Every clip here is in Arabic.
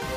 أعزائي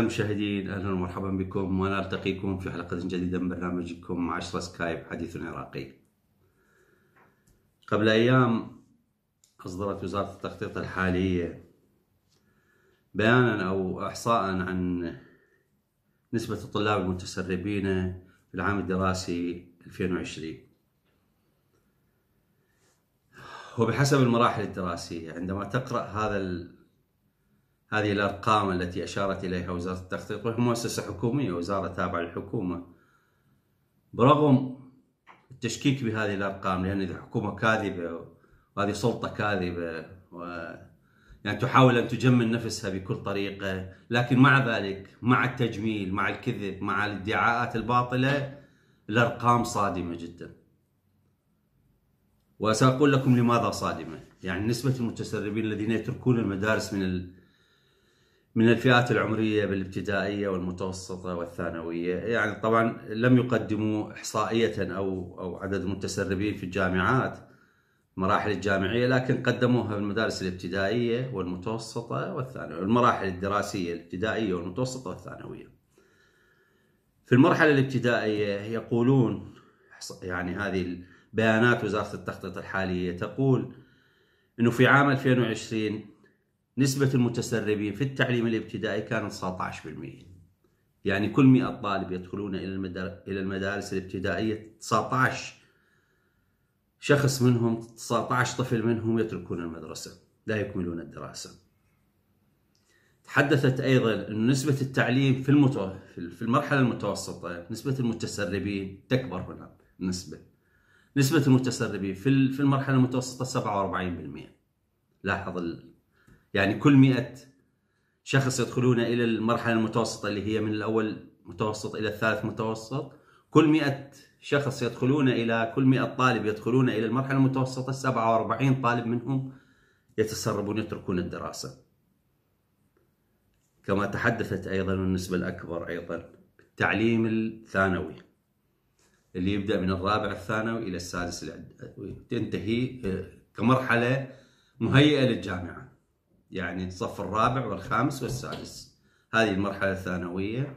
المشاهدين أهلا ومرحبا بكم ونلتقيكم في حلقة جديدة من برنامجكم 10 سكايب حديث عراقي قبل أيام أصدرت وزارة التخطيط الحالية بيانا أو إحصاء عن نسبة الطلاب المتسربين في العام الدراسي 2020 وبحسب المراحل الدراسية عندما تقرأ هذا ال... هذه الأرقام التي أشارت إليها وزارة التخطيط وهي مؤسسة حكومية وزارة تابعة للحكومة برغم التشكيك بهذه الأرقام لأن إذا حكومة كاذبة وهذه سلطة كاذبة و... يعني تحاول أن تجمل نفسها بكل طريقة لكن مع ذلك مع التجميل مع الكذب مع الادعاءات الباطلة الأرقام صادمة جدا وسأقول لكم لماذا صادمة يعني نسبة المتسربين الذين يتركون المدارس من ال... من الفئات العمرية بالابتدائية والمتوسطة والثانوية يعني طبعا لم يقدموا إحصائية أو أو عدد المتسربين في الجامعات المراحل الجامعية لكن قدموها في المدارس الابتدائية والمتوسطة والثانوية المراحل الدراسية الابتدائية والمتوسطة والثانوية في المرحلة الابتدائية يقولون يعني هذه بيانات وزارة التخطيط الحالية تقول أنه في عام 2020 نسبة المتسربين في التعليم الابتدائي كانت 19% يعني كل 100 طالب يدخلون إلى المدارس الابتدائية 19 شخص منهم 19 طفل منهم يتركون المدرسة لا يكملون الدراسة تحدثت أيضا أن نسبة التعليم في, المتو... في المرحلة المتوسطة نسبة المتسربين تكبر هنا النسبة نسبة المتسربين في في المرحلة المتوسطة 47% لاحظ ال... يعني كل 100 شخص يدخلون إلى المرحلة المتوسطة اللي هي من الأول متوسط إلى الثالث متوسط كل 100 شخص يدخلون إلى كل 100 طالب يدخلون إلى المرحلة المتوسطة 47 طالب منهم يتسربون يتركون الدراسة كما تحدثت أيضا النسبه الأكبر أيضا التعليم الثانوي اللي يبدأ من الرابع الثانوي إلى السادس تنتهي آه، كمرحلة مهيئة للجامعة يعني الصف الرابع والخامس والسادس هذه المرحلة الثانوية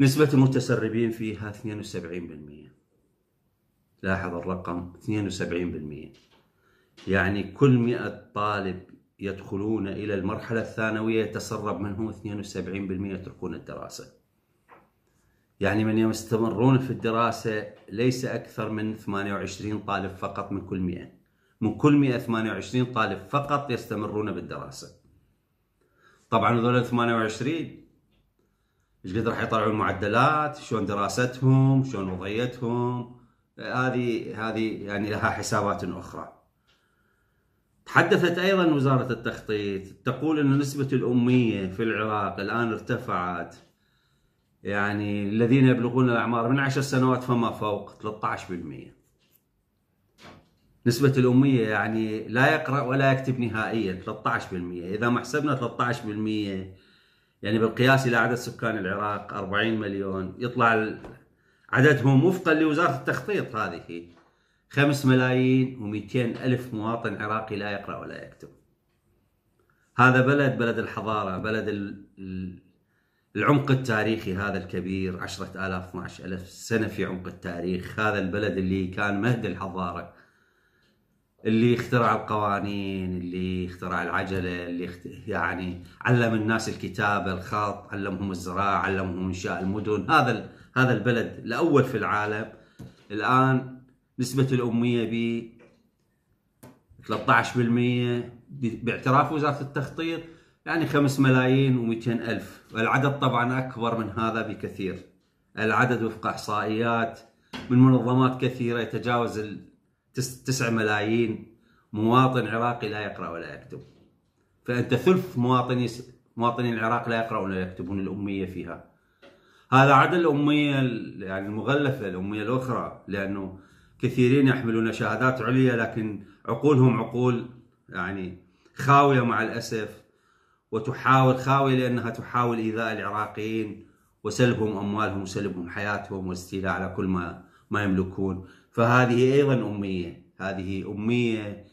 نسبة المتسربين فيها 72% لاحظ الرقم 72% يعني كل 100 طالب يدخلون إلى المرحلة الثانوية يتسرب منهم 72% يتركون الدراسة يعني من يستمرون في الدراسة ليس أكثر من 28 طالب فقط من كل 100 من كل 128 طالب فقط يستمرون بالدراسة طبعا هذول 28 ايش قد راح يطلعون معدلات شلون دراستهم شلون وضعيتهم هذه هذه يعني لها حسابات اخرى تحدثت ايضا وزاره التخطيط تقول ان نسبه الاميه في العراق الان ارتفعت يعني الذين يبلغون الاعمار من عشر سنوات فما فوق 13% نسبة الأمية يعني لا يقرأ ولا يكتب نهائيا 13% إذا ما حسبنا 13% يعني بالقياس الى عدد سكان العراق 40 مليون يطلع عددهم وفقا لوزاره التخطيط هذه 5 ملايين و200 الف مواطن عراقي لا يقرا ولا يكتب هذا بلد بلد الحضاره بلد العمق التاريخي هذا الكبير 10000 12000 سنه في عمق التاريخ هذا البلد اللي كان مهد الحضاره اللي اخترع القوانين اللي اخترع العجلة اللي اخت... يعني علم الناس الكتابة الخط علمهم الزراعة علمهم إنشاء المدن هذا ال... هذا البلد الأول في العالم الآن نسبة الأمية ب 13% باعتراف وزارة التخطيط يعني 5 ملايين و200 ألف والعدد طبعا أكبر من هذا بكثير العدد وفق إحصائيات من منظمات كثيرة يتجاوز ال 9 ملايين مواطن عراقي لا يقرأ ولا يكتب فأنت ثلث مواطني مواطني العراق لا يقرأون ولا يكتبون الأمية فيها هذا عدا الأمية يعني المغلفة الأمية الأخرى لأنه كثيرين يحملون شهادات عليا لكن عقولهم عقول يعني خاوية مع الأسف وتحاول خاوية لأنها تحاول إيذاء العراقيين وسلبهم أموالهم وسلبهم حياتهم والاستيلاء على كل ما ما يملكون فهذه أيضا أمية هذه أمية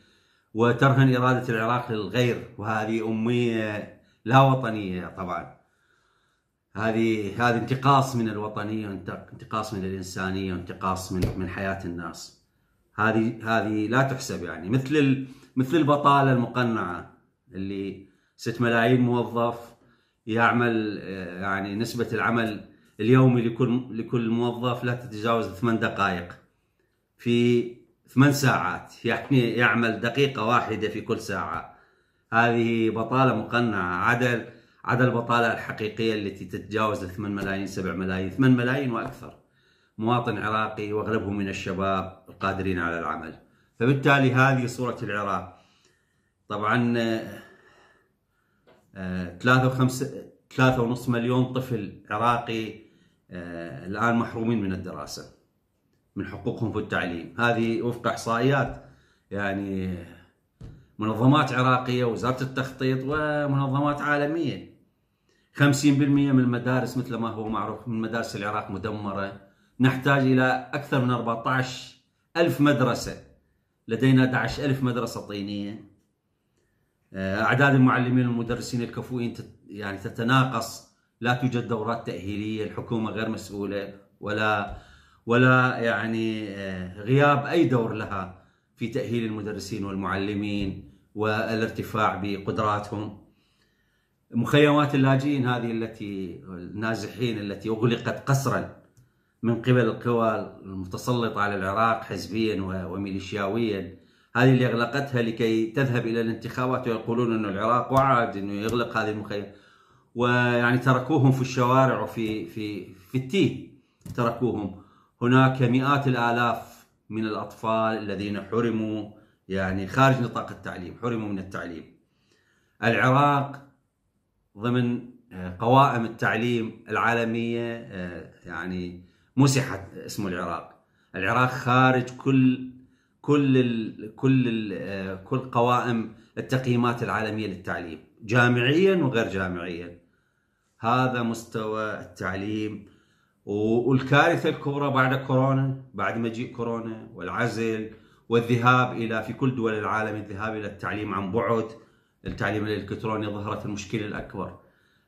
وترهن إرادة العراق للغير وهذه أمية لا وطنية طبعا هذه هذا انتقاص من الوطنية انتقاص من الإنسانية وانتقاص من من حياة الناس هذه هذه لا تحسب يعني مثل مثل البطالة المقنعة اللي 6 ملايين موظف يعمل آه، يعني نسبة العمل اليومي لكل لكل موظف لا تتجاوز ثمان دقائق في ثمان ساعات يعني يعمل دقيقة واحدة في كل ساعة هذه بطالة مقنعة عدل عدا البطالة الحقيقية التي تتجاوز الثمان ملايين سبع ملايين ثمان ملايين وأكثر مواطن عراقي واغلبهم من الشباب القادرين على العمل فبالتالي هذه صورة العراق طبعا آه، آه، ثلاثة وخمسة ثلاثة ونص مليون طفل عراقي آه، الآن محرومين من الدراسة من حقوقهم في التعليم هذه وفق إحصائيات يعني منظمات عراقية وزارة التخطيط ومنظمات عالمية 50% من المدارس مثل ما هو معروف من مدارس العراق مدمرة نحتاج إلى أكثر من 14 ألف مدرسة لدينا 11 ألف مدرسة طينية آه، أعداد المعلمين والمدرسين الكفؤين يعني تتناقص لا توجد دورات تاهيليه الحكومه غير مسؤوله ولا ولا يعني آه، غياب اي دور لها في تاهيل المدرسين والمعلمين والارتفاع بقدراتهم مخيمات اللاجئين هذه التي النازحين التي اغلقت قسرا من قبل القوى المتسلطه على العراق حزبيا وميليشياويا هذه اللي اغلقتها لكي تذهب الى الانتخابات ويقولون انه العراق وعد انه يغلق هذه المخيمات ويعني تركوهم في الشوارع وفي في في التيه تركوهم هناك مئات الالاف من الاطفال الذين حرموا يعني خارج نطاق التعليم حرموا من التعليم العراق ضمن آه، قوائم التعليم العالميه آه، يعني مسحت اسم العراق العراق خارج كل كل الـ كل الـ آه، كل قوائم التقييمات العالميه للتعليم جامعيا وغير جامعيا هذا مستوى التعليم والكارثة الكبرى بعد كورونا بعد مجيء كورونا والعزل والذهاب إلى في كل دول العالم الذهاب إلى التعليم عن بعد التعليم الإلكتروني ظهرت المشكلة الأكبر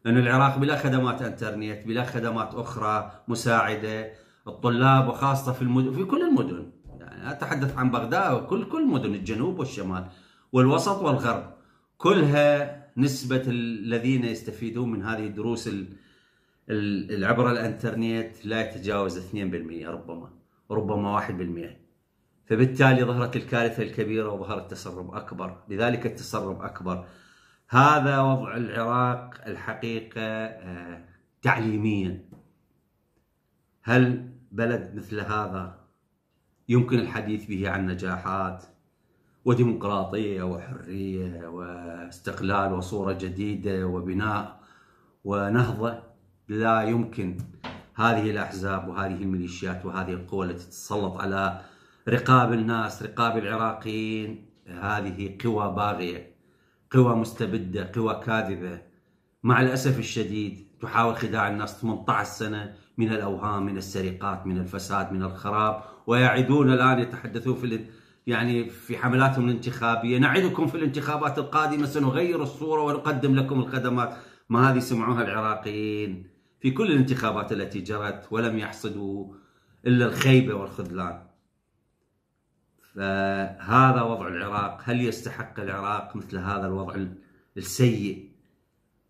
لأن العراق بلا خدمات انترنت بلا خدمات أخرى مساعدة الطلاب وخاصة في المدن في كل المدن يعني أتحدث عن بغداد وكل كل مدن الجنوب والشمال والوسط والغرب كلها نسبه الذين يستفيدون من هذه الدروس عبر الانترنت لا يتجاوز 2% ربما ربما 1% فبالتالي ظهرت الكارثه الكبيره وظهر التسرب اكبر لذلك التسرب اكبر هذا وضع العراق الحقيقه آه، تعليميا هل بلد مثل هذا يمكن الحديث به عن نجاحات وديمقراطية وحرية واستقلال وصورة جديدة وبناء ونهضة لا يمكن هذه الأحزاب وهذه الميليشيات وهذه القوى التي تتسلط على رقاب الناس رقاب العراقيين هذه قوى باغية قوى مستبدة قوى كاذبة مع الأسف الشديد تحاول خداع الناس 18 سنة من الأوهام من السرقات من الفساد من الخراب ويعدون الآن يتحدثون في يعني في حملاتهم الانتخابية نعدكم في الانتخابات القادمة سنغير الصورة ونقدم لكم الخدمات ما هذه سمعوها العراقيين في كل الانتخابات التي جرت ولم يحصدوا إلا الخيبة والخذلان فهذا وضع العراق هل يستحق العراق مثل هذا الوضع السيء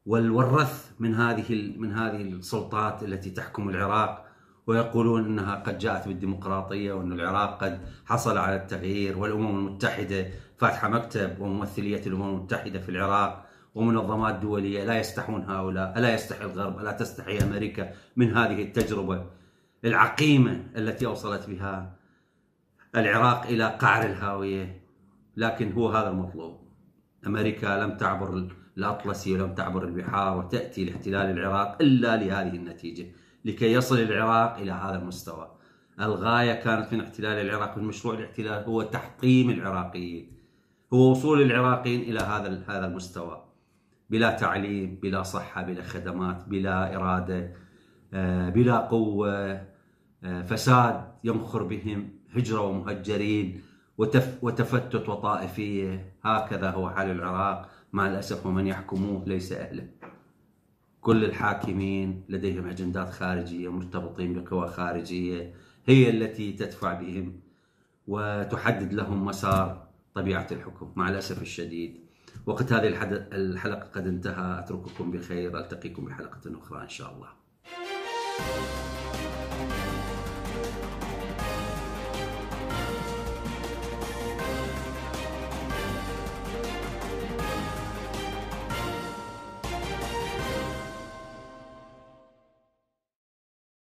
والورث من هذه من هذه السلطات التي تحكم العراق ويقولون انها قد جاءت بالديمقراطيه وان العراق قد حصل على التغيير والامم المتحده فاتحه مكتب وممثليه الامم المتحده في العراق ومنظمات دوليه لا يستحون هؤلاء، الا يستحي الغرب، الا تستحي امريكا من هذه التجربه العقيمه التي اوصلت بها العراق الى قعر الهاويه، لكن هو هذا المطلوب. امريكا لم تعبر الأطلسي ولم تعبر البحار وتأتي لاحتلال العراق إلا لهذه النتيجة لكي يصل العراق إلى هذا المستوى الغاية كانت من احتلال العراق من مشروع الاحتلال هو تحطيم العراقيين هو وصول العراقيين إلى هذا هذا المستوى بلا تعليم بلا صحة بلا خدمات بلا إرادة آه، بلا قوة آه، فساد يمخر بهم هجرة ومهجرين وتفتت وطائفية هكذا هو حال العراق مع الأسف ومن يحكموه ليس أهله كل الحاكمين لديهم أجندات خارجية مرتبطين بقوى خارجية هي التي تدفع بهم وتحدد لهم مسار طبيعة الحكم مع الأسف الشديد وقت هذه الحلقة قد انتهى أترككم بخير ألتقيكم بحلقة أخرى إن شاء الله